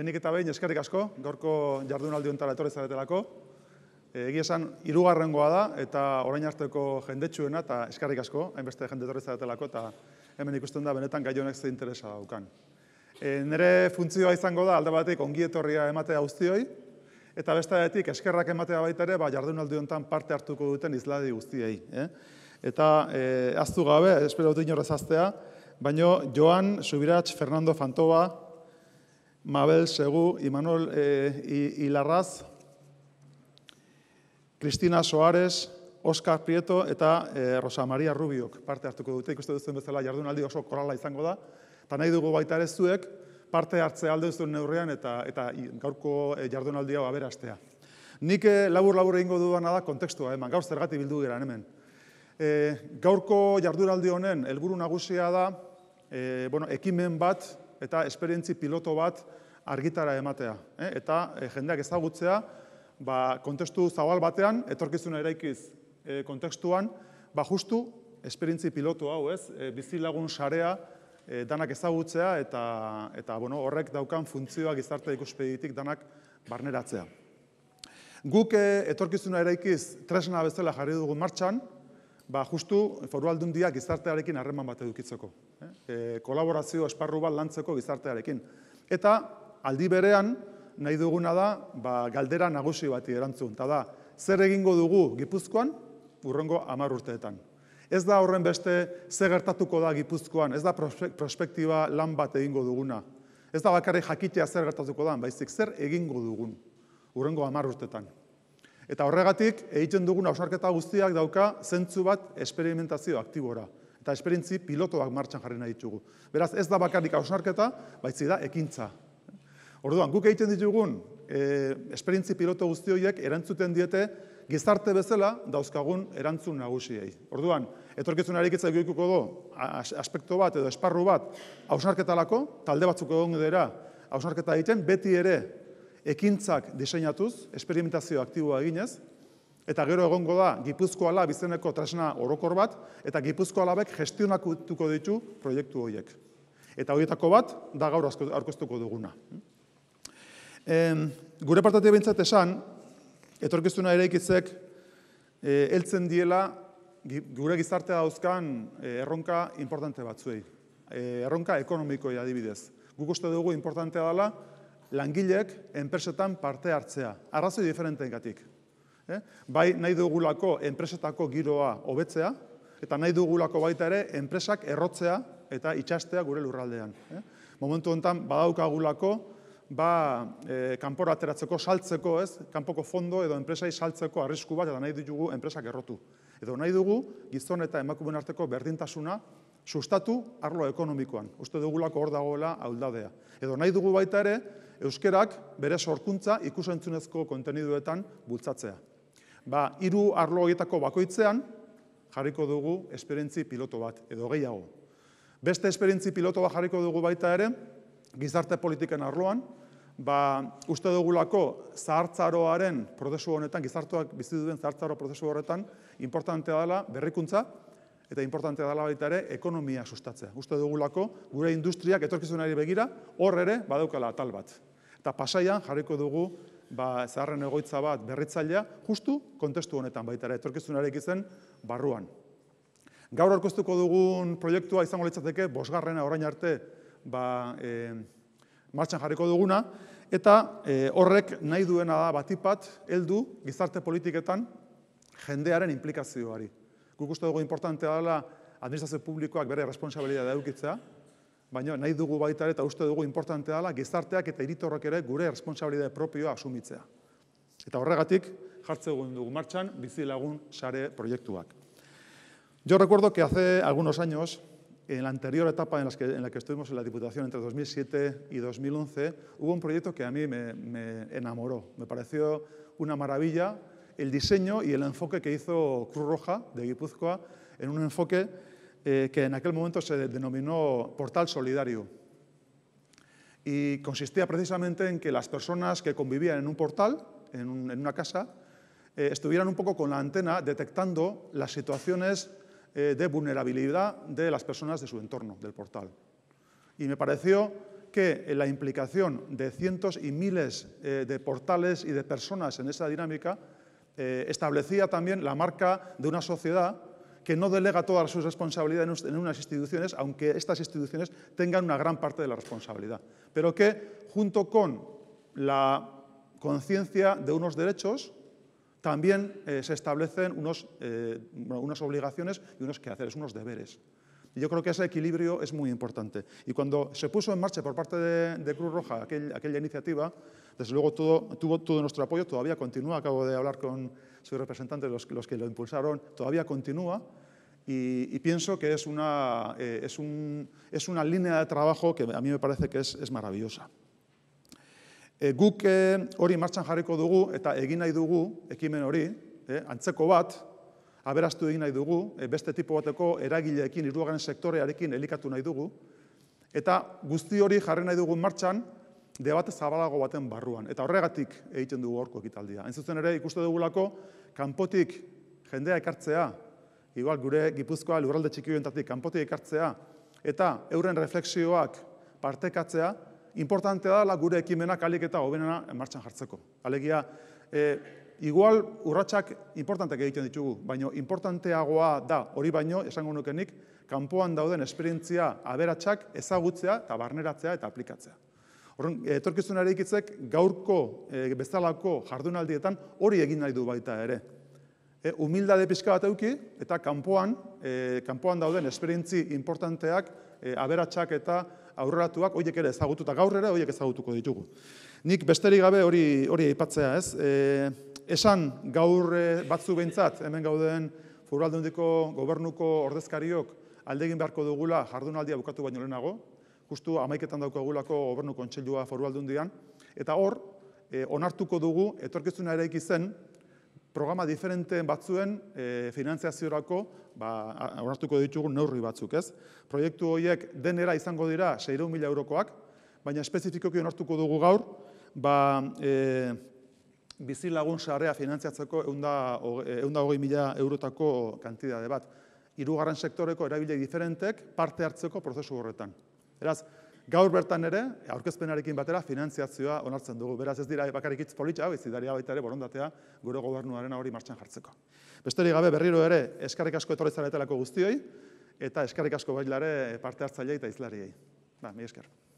lehenik eta behin eskerrik asko, gorko jardunaldi etorri zaretelako. Eh, egia esan, irugarrengoa da eta orain arteko jendetsuena eta eskerrik asko, hainbeste jende etorri zaretelako eta hemen ikusten da benetan gai honek ze interesa daukan. Eh, nere funtzioa izango da alde batik ongi etorria ematea auztioi, eta beste batik eskerrak ematea baita ere ba, jardunaldi honetan parte hartuko duten izladi guztiei. Eh? Eta aztu gabe, espero dut inorrezaztea, baino Joan Subirats Fernando Fantoba, Mabel Segu, Imanol e, Ilarraz, Cristina Soares, Oscar Prieto eta eh, Rosa Maria Rubiok parte hartuko dute ikuste duzuen bezala jardunaldi oso korala izango da. Eta nahi dugu baita ere zuek parte hartze alde duzuen neurrian eta eta gaurko eh, jardunaldi hau aberastea. Nik labur labur egingo dudana da kontekstua, eman, gaur zergati bildu gira hemen. E, gaurko jardunaldi honen helburu nagusia da e, bueno, ekimen bat eta esperientzi piloto bat argitara ematea. Eh? Eta eh, jendeak ezagutzea, ba, kontestu zabal batean, etorkizuna eraikiz eh, kontekstuan, ba, justu esperientzi piloto hau, ez, bizilagun sarea, danak ezagutzea eta, eta bueno, horrek daukan funtzioak gizarte ikuspeditik danak barneratzea. Guk etorkizuna eraikiz tresna bezala jarri dugu martxan, Ba, justu, foru aldundia gizartearekin harreman bat edukitzeko. Eh? E, kolaborazio esparru bat lantzeko gizartearekin. Eta, aldi berean, nahi duguna da, ba, galdera nagusi bati erantzun. Eta da, zer egingo dugu Gipuzkoan, urrengo amar urteetan. Ez da horren beste zer gertatuko da Gipuzkoan, ez da prospektiba lan bat egingo duguna. Ez da bakarrik jakitea zer gertatuko da, baizik zer egingo dugun, urrengo amar urteetan. Eta horregatik, egiten dugun hausnarketa guztiak dauka zentzu bat esperimentazio aktibora. Eta esperientzi pilotoak martxan jarri nahi ditugu. Beraz, ez da bakarrik hausnarketa, baitzi da ekintza. Orduan, guk egiten ditugun e, esperientzi piloto guzti horiek erantzuten diete gizarte bezala dauzkagun erantzun nagusiei. Orduan, etorkizun harikitza egukuko do, aspekto bat edo esparru bat hausnarketalako, talde batzuk egon dira hausnarketa egiten, beti ere ekintzak diseinatuz, esperimentazio aktiboa eginez, eta gero egongo da, gipuzko ala bizeneko tresna orokor bat, eta gipuzko alabek gestionakutuko ditu proiektu horiek. Eta horietako bat, da gaur arkoztuko duguna. Gure partatea bintzat esan, etorkizuna ere ikitzek, e, eltzen diela, gure gizartea dauzkan e, erronka importante batzuei. E, erronka ekonomikoia Guk uste dugu importantea dela, langileek enpresetan parte hartzea. Arrazoi diferenten Eh? Bai nahi dugulako enpresetako giroa hobetzea, eta nahi dugulako baita ere enpresak errotzea eta itxastea gure lurraldean. Eh? Momentu honetan, badaukagulako, ba, eh, kanpora ateratzeko, saltzeko, ez? Kanpoko fondo edo enpresai saltzeko arrisku bat, eta nahi ditugu enpresak errotu. Edo nahi dugu, gizon eta emakumen arteko berdintasuna sustatu arlo ekonomikoan. Uste dugulako hor dagoela auldadea. Edo nahi dugu baita ere, euskerak bere sorkuntza ikusentzunezko konteniduetan bultzatzea. Ba, hiru arlo bakoitzean jarriko dugu esperientzi piloto bat edo gehiago. Beste esperientzi piloto bat jarriko dugu baita ere gizarte politiken arloan, ba, uste dugulako zahartzaroaren prozesu honetan, gizartuak bizi duen zahartzaro prozesu horretan, importantea dela berrikuntza, eta importante dela baita ere ekonomia sustatzea. Uste dugulako gure industriak etorkizunari begira hor ere badaukala atal bat. Eta pasaian jarriko dugu ba zaharren egoitza bat berritzailea justu kontestu honetan baita ere etorkizunarek izen barruan. Gaur aurkeztuko dugun proiektua izango litzateke bosgarrena orain arte ba e, martxan jarriko duguna eta e, horrek nahi duena da batipat heldu gizarte politiketan jendearen implikazioari guk uste dugu importantea dela administrazio publikoak bere responsabilitatea da baina nahi dugu baita eta uste dugu importantea dela gizarteak eta iritorrak ere gure responsabilitatea propioa asumitzea. Eta horregatik jartze dugu dugu martxan bizilagun sare proiektuak. Yo recuerdo que hace algunos años, en la anterior etapa en, las que, en la que estuvimos en la Diputación, entre 2007 y 2011, hubo un proyecto que a mí me, me enamoró. Me pareció una maravilla el diseño y el enfoque que hizo Cruz Roja de Guipúzcoa en un enfoque eh, que en aquel momento se denominó Portal Solidario. Y consistía precisamente en que las personas que convivían en un portal, en, una casa, eh, estuvieran un poco con la antena detectando las situaciones eh, de vulnerabilidad de las personas de su entorno, del portal. Y me pareció que la implicación de cientos y miles de portales y de personas en esa dinámica eh, establecía también la marca de una sociedad que no delega todas sus responsabilidades en unas instituciones, aunque estas instituciones tengan una gran parte de la responsabilidad, pero que junto con la conciencia de unos derechos, también eh, se establecen eh, unas obligaciones y unos quehaceres, unos deberes. Yo creo que ese equilibrio es muy importante. Y cuando se puso en marcha por parte de, Cruz Roja aquella iniciativa, desde luego tuvo todo nuestro apoyo, todavía continúa, acabo de hablar con sus representantes, los, los que lo impulsaron, todavía continúa. Y, pienso que es una, eh, es, un, es una, línea de trabajo que a mí me parece que es, maravillosa. Eh, Guke eh, martxan dugu eta egin dugu ekimen hori, bat, aberastu egin nahi dugu, eh, beste tipo bateko eragileekin, irugaren sektorearekin elikatu nahi dugu, eta guzti hori jarri nahi dugu martxan, debate zabalago baten barruan. Eta horregatik egiten dugu horko ekitaldia. Hain zuzen ere ikuste dugulako, kanpotik jendea ekartzea, igual gure gipuzkoa lurralde txiki kanpotik ekartzea, eta euren refleksioak partekatzea, importantea da gure ekimenak alik eta hobenena martxan jartzeko. Alegia, e, igual urratsak importanteak egiten ditugu, baino importanteagoa da hori baino esango nukenik kanpoan dauden esperientzia aberatsak ezagutzea eta barneratzea eta aplikatzea. Horren, etorkizunare ikitzek gaurko e, bezalako jardunaldietan hori egin nahi du baita ere. E, humildade pixka bat euki eta kanpoan, eh, kanpoan dauden esperientzi importanteak, e, aberatsak eta aurreratuak horiek ere ezagututa gaur ere horiek ezagutuko ditugu. Nik besterik gabe hori hori aipatzea, ez? Eh, esan gaur eh, batzu behintzat, hemen gauden Foraldundiko gobernuko ordezkariok aldegin beharko dugula jardunaldia bukatu baino lehenago, justu amaiketan daukagulako gobernu foru Foraldundian eta hor eh, onartuko dugu etorkizuna eraiki zen programa diferenteen batzuen eh, finantziaziorako ba onartuko ditugu neurri batzuk, ez? Proiektu horiek denera izango dira 600.000 eurokoak, baina espezifikoki onartuko dugu gaur ba eh, bizi lagun sarrea finantziatzeko eunda eh, hogei mila eurotako kantidade bat. Irugarren sektoreko erabile diferentek parte hartzeko prozesu horretan. Eraz, gaur bertan ere, aurkezpenarekin batera, finantziatzioa onartzen dugu. Beraz ez dira bakarik itz politxa, hau izidaria baita ere borondatea gure gobernuaren hori martxan jartzeko. Besteri gabe, berriro ere, eskarrik asko etorrezaretelako guztioi, eta eskarrik asko bailare parte hartzailea eta izlariei. Ba, mi esker.